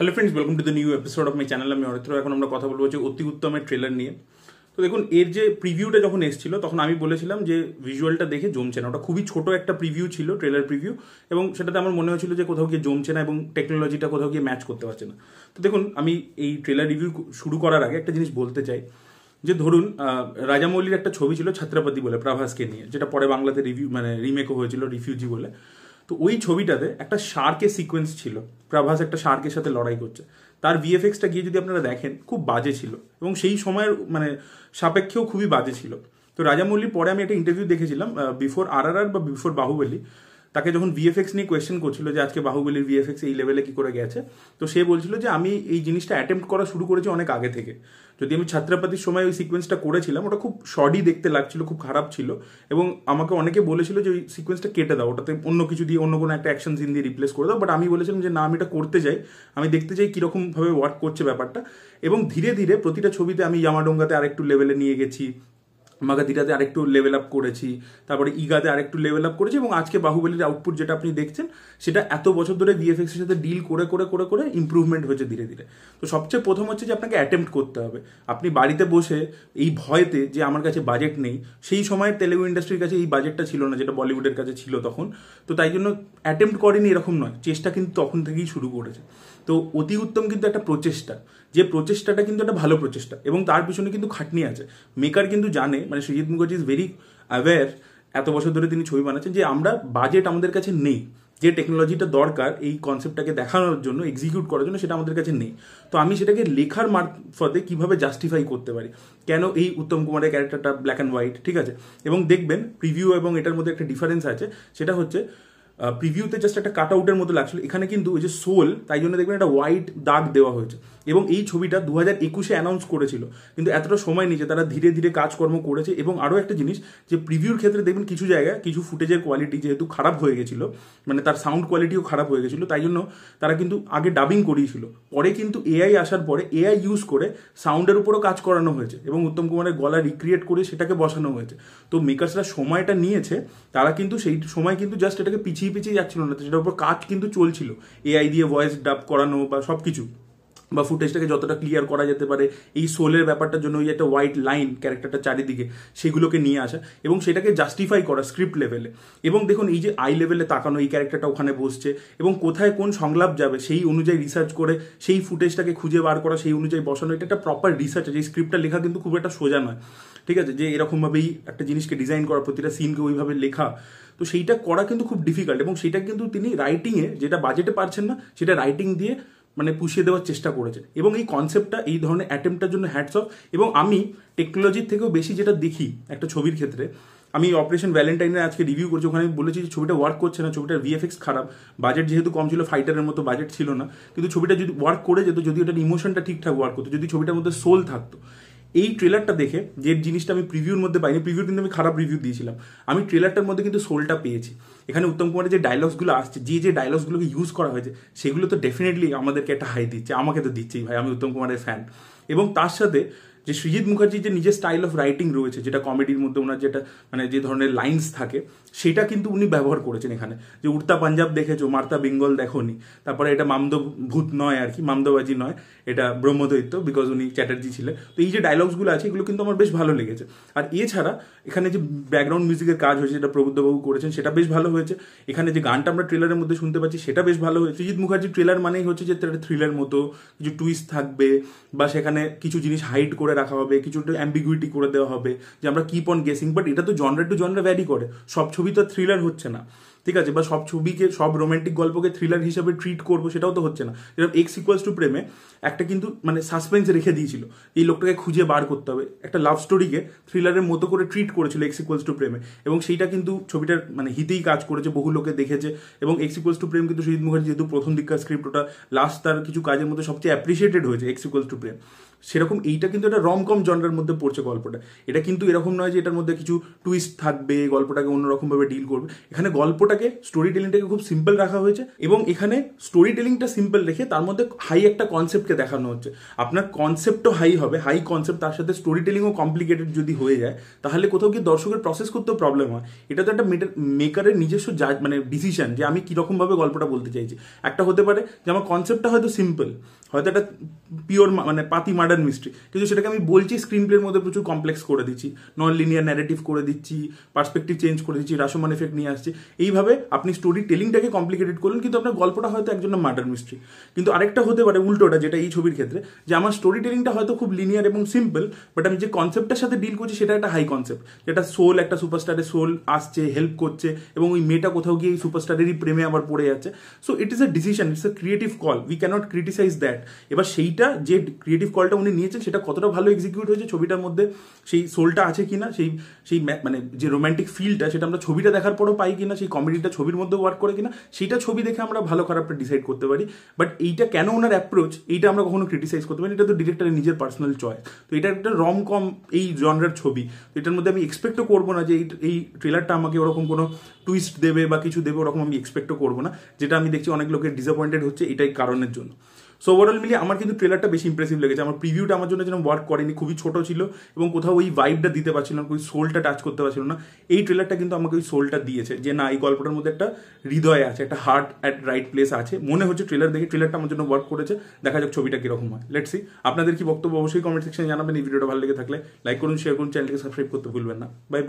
hello friends welcome to the new episode of my channel আমি অরিত্র এখন আমরা কথা বলবো যে অতি উত্তমের ট্রেলার নিয়ে তো দেখুন এর যে প্রিভিউটা যখন এসেছিল তখন আমি বলেছিলাম যে ভিজুয়ালটা দেখে জমছে না ওটা খুবই ছোট একটা প্রিভিউ ছিল ট্রেলার প্রিভিউ এবং সেটাতে আমার মনে হয়েছিল যে কোথাও গিয়ে জমছে না এবং টেকনোলজিটা কোথাও গিয়ে ম্যাচ করতে পারছে না তো দেখুন আমি এই ট্রেলার রিভিউ শুরু করার আগে একটা জিনিস বলতে চাই যে ধরুন রাজামৌলির একটা ছবি ছিল ছাত্রপতি বলে প্রাভাসকে নিয়ে যেটা পরে বাংলাতে রিভিউ মানে রিমেকও হয়েছিল রিফিউজি বলে তো ওই ছবিটাতে একটা শার্কের সিকোয়েন্স ছিল প্রভাস একটা শার্কের সাথে লড়াই করছে তার ভিএফএক্সটা গিয়ে যদি আপনারা দেখেন খুব বাজে ছিল এবং সেই সময়ের মানে সাপেক্ষেও খুবই বাজে ছিল তো রাজামৌলির পরে আমি একটা ইন্টারভিউ দেখেছিলাম বিফোর আর বা বিফোর বাহুবলী তাকে যখন ভিএফএক্স নিয়ে কোয়েশ্চেন করছিল যে আজকে বাহুবলির ভিএফএক্স এই লেভেলে কি করে গেছে তো সে বলছিল যে আমি এই জিনিসটা অ্যাটেম্প্ট করা শুরু করেছি অনেক আগে থেকে যদি আমি ছাত্রাপাতির সময় ওই সিকোয়েন্সটা করেছিলাম ওটা খুব শর্ডি দেখতে লাগছিল খুব খারাপ ছিল এবং আমাকে অনেকে বলেছিল যে ওই সিকোয়েন্সটা কেটে দাও ওটাতে অন্য কিছু দিয়ে অন্য কোনো একটা অ্যাকশন সিন দিয়ে রিপ্লেস করে দাও বাট আমি বলেছিলাম যে না আমি এটা করতে চাই আমি দেখতে চাই কীরকমভাবে ওয়ার্ক করছে ব্যাপারটা এবং ধীরে ধীরে প্রতিটা ছবিতে আমি জামাডোঙ্গাতে আরেকটু লেভেলে নিয়ে গেছি মাগাদিরাতে আরেকটু লেভেল আপ করেছি তারপরে ইগাতে আরেকটু লেভেল আপ করেছি এবং আজকে বাহুবলীর আউটপুট যেটা আপনি দেখছেন সেটা এত বছর ধরে ভিএফএক্স এর সাথে ডিল করে করে করে করে ইম্প্রুভমেন্ট হয়েছে ধীরে ধীরে তো সবচেয়ে প্রথম হচ্ছে যে আপনাকে অ্যাটেম্প্ট করতে হবে আপনি বাড়িতে বসে এই ভয়তে যে আমার কাছে বাজেট নেই সেই সময় তেলেগু ইন্ডাস্ট্রির কাছে এই বাজেটটা ছিল না যেটা বলিউডের কাছে ছিল তখন তো তাই জন্য অ্যাটেম্প্ট করেনি এরকম নয় চেষ্টা কিন্তু তখন থেকেই শুরু করেছে তো অতি উত্তম কিন্তু একটা প্রচেষ্টা যে প্রচেষ্টাটা কিন্তু একটা ভালো প্রচেষ্টা এবং তার পিছনে কিন্তু খাটনি আছে মেকার কিন্তু জানে মানে Sujit Mukherjee is very aware এত বছর ধরে তিনি ছবি বানাচ্ছেন যে আমরা বাজেট আমাদের কাছে নেই যে টেকনোলজিটা দরকার এই কনসেপ্টটাকে দেখানোর জন্য এক্সিকিউট করার জন্য সেটা আমাদের কাছে নেই তো আমি সেটাকে লেখার মারফতে কিভাবে জাস্টিফাই করতে পারি কেন এই উত্তম কুমারের ক্যারেক্টারটা ব্ল্যাক অ্যান্ড হোয়াইট ঠিক আছে এবং দেখবেন প্রিভিউ এবং এটার মধ্যে একটা ডিফারেন্স আছে সেটা হচ্ছে প্রিভিউতে জাস্ট একটা কাট আউটের মতো লাগছিল এখানে কিন্তু ওই যে সোল তাই জন্য দেখবেন একটা হোয়াইট দাগ দেওয়া হয়েছে এবং এই ছবিটা দু হাজার একুশে অ্যানাউন্স করেছিল কিন্তু এতটা সময় নিয়েছে তারা ধীরে ধীরে কাজকর্ম করেছে এবং আরও একটা জিনিস যে প্রিভিউর ক্ষেত্রে দেখবেন কিছু জায়গায় কিছু ফুটেজের কোয়ালিটি যেহেতু খারাপ হয়ে গেছিলো মানে তার সাউন্ড কোয়ালিটিও খারাপ হয়ে গেছিলো তাই জন্য তারা কিন্তু আগে ডাবিং করিয়েছিল পরে কিন্তু এআই আসার পরে এআই ইউজ করে সাউন্ডের উপরও কাজ করানো হয়েছে এবং উত্তম কুমারের গলা রিক্রিয়েট করে সেটাকে বসানো হয়েছে তো মেকার্সরা সময়টা নিয়েছে তারা কিন্তু সেই সময় কিন্তু জাস্ট এটাকে পিছিয়ে পিছিয়ে যাচ্ছিল না সেটার উপর কাজ কিন্তু চলছিল এআই দিয়ে ভয়েস ডাব করানো বা সব কিছু বা ফুটেজটাকে যতটা ক্লিয়ার করা যেতে পারে এই সোলের ব্যাপারটার জন্য ওই একটা হোয়াইট লাইন ক্যারেক্টারটা চারিদিকে সেগুলোকে নিয়ে আসা এবং সেটাকে জাস্টিফাই করা স্ক্রিপ্ট লেভেলে এবং দেখুন এই যে আই লেভেলে তাকানো এই ক্যারেক্টারটা ওখানে বসছে এবং কোথায় কোন সংলাপ যাবে সেই অনুযায়ী রিসার্চ করে সেই ফুটেজটাকে খুঁজে বার করা সেই অনুযায়ী বসানো এটা একটা প্রপার রিসার্চ আছে এই স্ক্রিপ্টটা লেখা কিন্তু খুব একটা সোজা নয় ঠিক আছে যে এরকমভাবেই একটা জিনিসকে ডিজাইন করা প্রতিটা সিনকে ওইভাবে লেখা তো সেইটা করা কিন্তু খুব ডিফিকাল্ট এবং সেটা কিন্তু তিনি রাইটিংয়ে যেটা বাজেটে পারছেন না সেটা রাইটিং দিয়ে মানে পুষিয়ে দেওয়ার চেষ্টা করেছেন এবং এই কনসেপ্টটা এই ধরনের অ্যাটেম্পটার জন্য হ্যাডস অফ এবং আমি টেকনোলজির থেকেও বেশি যেটা দেখি একটা ছবির ক্ষেত্রে আমি অপারেশন ভ্যালেন্টাইনের আজকে রিভিউ করছি ওখানে আমি বলেছি যে ছবিটা ওয়ার্ক করছে না ছবিটার ভিএফএক্স খারাপ বাজেট যেহেতু কম ছিল ফাইটারের মতো বাজেট ছিল না কিন্তু ছবিটা যদি ওয়ার্ক করে যেত যদি ওটার ইমোশনটা ঠিকঠাক ওয়ার্ক করতো যদি ছবিটার মধ্যে সোল থাকতো এই ট্রেলারটা দেখে যে জিনিসটা আমি প্রিভিউর মধ্যে পাইনি প্রিভিউ কিন্তু আমি খারাপ রিভিউ দিয়েছিলাম আমি ট্রেলারটার মধ্যে কিন্তু সোলটা পেয়েছি এখানে উত্তম কুমারের যে ডায়লগসগুলো আসছে যে যে ডায়লগসগুলোকে ইউজ করা হয়েছে সেগুলো তো ডেফিনেটলি আমাদেরকে একটা হাই দিচ্ছে আমাকে তো দিচ্ছেই ভাই আমি উত্তম কুমারের ফ্যান এবং তার সাথে যে সুজিত মুখার্জির যে নিজের স্টাইল অফ রাইটিং রয়েছে যেটা কমেডির মধ্যে ওনার যেটা মানে যে ধরনের লাইন্স থাকে সেটা কিন্তু উনি ব্যবহার করেছেন এখানে যে উড়তা পাঞ্জাব দেখেছো মার্তা বেঙ্গল দেখোনি তারপরে এটা মামদ ভূত নয় আর কি মামদবাজি নয় এটা ব্রহ্মদৈত্য বিকজ উনি চ্যাটার্জি ছিলেন তো এই যে ডায়লগসগুলো আছে এগুলো কিন্তু আমার বেশ ভালো লেগেছে আর এছাড়া এখানে যে ব্যাকগ্রাউন্ড মিউজিকের কাজ হয়েছে যেটা প্রবুদ্ধবাবু করেছেন সেটা বেশ ভালো হয়েছে এখানে যে গানটা আমরা ট্রেলারের মধ্যে শুনতে পাচ্ছি সেটা বেশ ভালো হয়েছে সুজিত মুখার্জি ট্রেলার মানেই হচ্ছে যে তার থ্রিলার মতো কিছু টুইস্ট থাকবে বা সেখানে কিছু জিনিস হাইড করে রাখা হবে কিছুটা অ্যাম্বিগুইটি করে দেওয়া হবে যে আমরা কিপ অন গেসিং বাট এটা তো জনরে টু জনরা ভ্যারি করে সব ছবি তো থ্রিলার হচ্ছে না ঠিক আছে বা সব ছবিকে সব রোমান্টিক গল্পকে থ্রিলার হিসাবে ট্রিট করবো সেটাও তো হচ্ছে না যেরকম এক্স ইকুয়ালস টু প্রেমে একটা কিন্তু মানে সাসপেন্স রেখে দিয়েছিল এই লোকটাকে খুঁজে বার করতে হবে একটা লাভ স্টোরিকে থ্রিলারের মতো করে ট্রিট করেছিল এক্স ইকুয়ালস টু প্রেমে এবং সেইটা কিন্তু ছবিটার মানে হিতেই কাজ করেছে বহু লোকে দেখেছে এবং এক্স ইকুয়ালস টু প্রেম কিন্তু সুজিত মুখার্জি যেহেতু প্রথম দিককার স্ক্রিপ্ট ওটা লাস্ট তার কিছু কাজের মধ্যে সবচেয়ে অ্যাপ্রিসিয়েটেড হয়েছে এক্স ইকুয়ালস টু প্রেম সেরকম এইটা কিন্তু এটা রমকম জনরের মধ্যে পড়ছে গল্পটা এটা কিন্তু এরকম নয় যে এটার মধ্যে কিছু টুইস্ট থাকবে গল্পটাকে অন্যরকমভাবে ডিল করবে এখানে গল্পটাকে স্টোরি টেলিংটাকে খুব সিম্পল রাখা হয়েছে এবং এখানে স্টোরি টেলিংটা সিম্পল রেখে তার মধ্যে হাই একটা কনসেপ্টকে দেখানো হচ্ছে আপনার কনসেপ্টও হাই হবে হাই কনসেপ্ট তার সাথে স্টোরি টেলিংও কমপ্লিকেটেড যদি হয়ে যায় তাহলে কোথাও গিয়ে দর্শকের প্রসেস করতেও প্রবলেম হয় এটা তো একটা মেকারের নিজস্ব যা মানে ডিসিশন যে আমি কীরকমভাবে গল্পটা বলতে চাইছি একটা হতে পারে যে আমার কনসেপ্টটা হয়তো সিম্পল হয়তো একটা পিওর মানে পাতি মার মার্ডার মিস্ট্রি কিন্তু সেটাকে আমি বলছি স্ক্রিন প্লের মধ্যে প্রচুর কমপ্লেক্স করে দিচ্ছি নন লিনিয়ার ন্যারেটিভ করে দিচ্ছি পার্সপেক্টিভ চেঞ্জ করে দিচ্ছি রাসমান এফেক্ট নিয়ে আসছি এইভাবে আপনি স্টোরি টেলিংটাকে কমপ্লিকেটেড করলেন কিন্তু আপনার গল্পটা হয়তো একজন মার্ডার মিস্ট্রি কিন্তু আরেকটা হতে পারে উল্টোটা যেটা এই ছবির ক্ষেত্রে যে আমার স্টোরি টেলিংটা হয়তো খুব লিনিয়ার এবং সিম্পল বাট আমি যে কনসেপ্টটার সাথে ডিল করছি সেটা একটা হাই কনসেপ্ট যেটা সোল একটা সুপারস্টারের সোল আসছে হেল্প করছে এবং ওই মেয়েটা কোথাও গিয়ে সুপারস্টারেরই প্রেমে আবার পড়ে যাচ্ছে so it is a decision it's a creative call we can't criticize that এবার সেইটা যে ক্রিয়েটিভ কলটা উনি নিয়েছেন সেটা কতটা ভালো এক্সিকিউট হয়েছে ছবিটার মধ্যে সেই সোলটা আছে কিনা সেই সেই মানে যে রোম্যান্টিক ফিলটা সেটা আমরা ছবিটা দেখার পরও পাই কিনা সেই কমেডিটা ছবির মধ্যে ওয়ার্ক করে কিনা সেটা ছবি দেখে আমরা ভালো খারাপটা ডিসাইড করতে পারি বাট এইটা কেন ওনার অ্যাপ্রোচ এইটা আমরা কখনো ক্রিটিসাইজ করতে পারি এটা তো ডিরেক্টরের নিজের পার্সোনাল চয়েস তো এটা একটা রম কম এই জনরার ছবি তো এটার মধ্যে আমি এক্সপেক্টও করবো না যে এই ট্রেলারটা আমাকে ওরকম কোনো টুইস্ট দেবে বা কিছু দেবে ওরকম আমি এক্সপেক্টও করবো না যেটা আমি দেখছি অনেক লোকের ডিসঅ্যাপয়েন্টেড হচ্ছে এটাই কারণের জন্য সো ওভারঅল মিলিয়ে আমার কিন্তু ট্রেলারটা বেশি ইমপ্রেসিভ লেগেছে আমার প্রিভিউটা আমার জন্য যেরকম ওয়ার্ক করেনি খুবই ছোট ছিল এবং কোথাও ওই ভাইবটা দিতে পারছিল না ওই সোলটা টাচ করতে পারছিল না এই ট্রেলারটা কিন্তু আমাকে ওই সোলটা দিয়েছে যে না এই গল্পটার মধ্যে একটা হৃদয় আছে একটা হার্ট অ্যাট রাইট প্লেস আছে মনে হচ্ছে ট্রেলার দেখে ট্রেলারটা আমার জন্য ওয়ার্ক করেছে দেখা যাক ছবিটা কীরকম হয় লেটসি আপনাদের কি বক্তব্য অবশ্যই কমেন্ট সেকশনে জানাবেন এই ভিডিওটা ভালো লেগে থাকলে লাইক করুন শেয়ার করুন চ্যানেলকে সাবস্ক্রাইব করতে ভুলবেন না বাই বাই